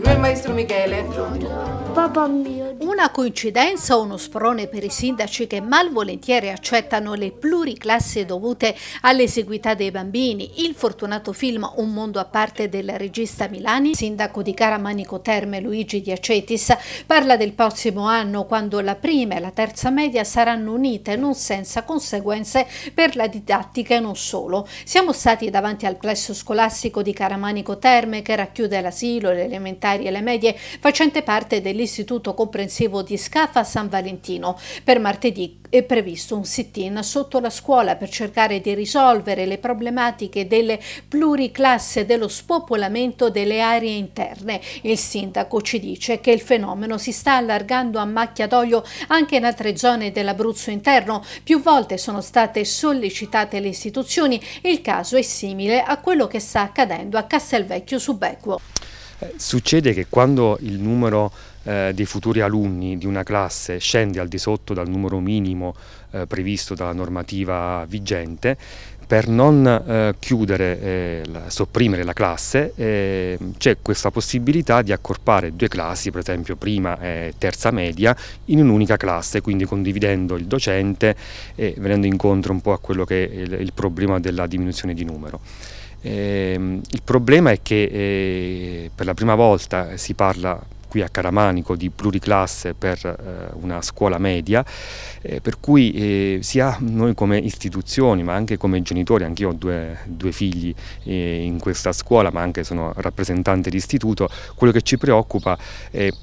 Lui il maestro Michele. Buongiorno. Papà mio. Una coincidenza o uno sprone per i sindaci che malvolentieri accettano le pluriclasse dovute all'eseguità dei bambini. Il fortunato film Un mondo a parte del regista Milani, sindaco di Caramanico Terme Luigi Diacetis, parla del prossimo anno quando la prima e la terza media saranno unite non senza conseguenze per la didattica e non solo. Siamo stati davanti al plesso scolastico di Caramanico Terme che racchiude l'asilo, l'elementare secondarie e le medie facente parte dell'Istituto Comprensivo di Scafa San Valentino. Per martedì è previsto un sit-in sotto la scuola per cercare di risolvere le problematiche delle pluriclasse e dello spopolamento delle aree interne. Il sindaco ci dice che il fenomeno si sta allargando a macchia d'olio anche in altre zone dell'Abruzzo interno. Più volte sono state sollecitate le istituzioni. Il caso è simile a quello che sta accadendo a Castelvecchio Subequo. Eh, succede che quando il numero eh, dei futuri alunni di una classe scende al di sotto dal numero minimo eh, previsto dalla normativa vigente, per non eh, chiudere, eh, la, sopprimere la classe, ehm, c'è questa possibilità di accorpare due classi, per esempio prima e terza media, in un'unica classe, quindi condividendo il docente e venendo incontro un po' a quello che è il, il problema della diminuzione di numero. Eh, il problema è che eh, per la prima volta si parla qui a Caramanico di pluriclasse per eh, una scuola media, eh, per cui eh, sia noi come istituzioni ma anche come genitori, anch'io ho due, due figli eh, in questa scuola ma anche sono rappresentante di istituto, quello che ci preoccupa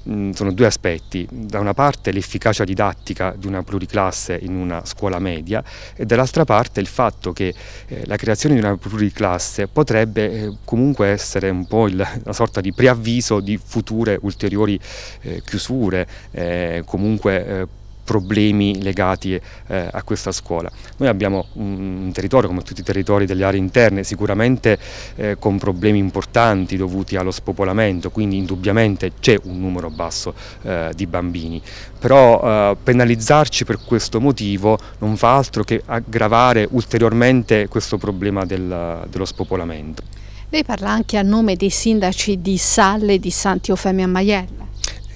mh, sono due aspetti, da una parte l'efficacia didattica di una pluriclasse in una scuola media e dall'altra parte il fatto che eh, la creazione di una pluriclasse potrebbe eh, comunque essere un po' il, una sorta di preavviso di future ulteriori ulteriori eh, chiusure, eh, comunque eh, problemi legati eh, a questa scuola. Noi abbiamo un territorio, come tutti i territori delle aree interne, sicuramente eh, con problemi importanti dovuti allo spopolamento, quindi indubbiamente c'è un numero basso eh, di bambini, però penalizzarci per questo motivo non fa altro che aggravare ulteriormente questo problema del, dello spopolamento. Lei parla anche a nome dei sindaci di Salle e di Sant'Eufemia Maiella.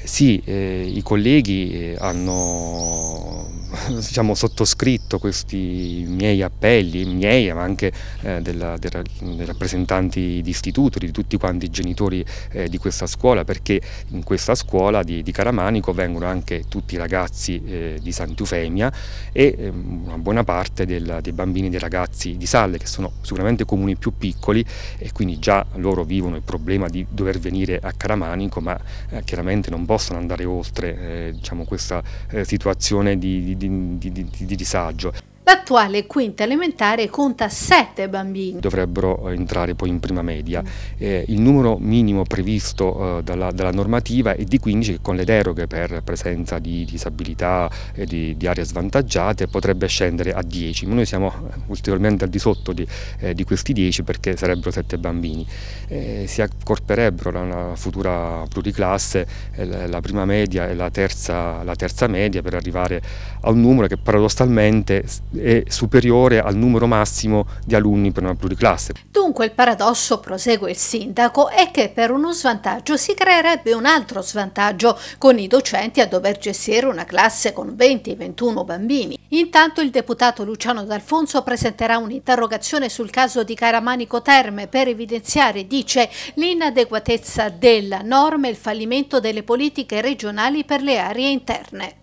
Sì, eh, i colleghi eh, hanno diciamo, sottoscritto questi miei appelli, miei ma anche eh, della, della, dei rappresentanti di istituto, di tutti quanti i genitori eh, di questa scuola, perché in questa scuola di, di Caramanico vengono anche tutti i ragazzi eh, di Sant'Eufemia e ehm, una buona parte del, dei bambini e dei ragazzi di Salle, che sono sicuramente comuni più piccoli e quindi già loro vivono il problema di dover venire a Caramanico, ma eh, chiaramente non possono andare oltre eh, diciamo, questa eh, situazione di, di, di di, di, di disagio. L'attuale quinta elementare conta sette bambini. Dovrebbero eh, entrare poi in prima media. Eh, il numero minimo previsto eh, dalla, dalla, normativa è di 15 che con le deroghe per presenza di disabilità e di, di aree svantaggiate potrebbe scendere a 10. Ma noi siamo eh, ulteriormente al di sotto di, eh, di questi 10 perché sarebbero sette bambini. Eh, si accorperebbero da una futura pluriclasse la prima media e la terza, la terza media per arrivare a un numero che paradossalmente è superiore al numero massimo di alunni per una pluriclasse. Dunque il paradosso, prosegue il sindaco, è che per uno svantaggio si creerebbe un altro svantaggio con i docenti a dover gestire una classe con 20-21 bambini. Intanto il deputato Luciano D'Alfonso presenterà un'interrogazione sul caso di Caramanico Terme per evidenziare, dice, l'inadeguatezza della norma e il fallimento delle politiche regionali per le aree interne.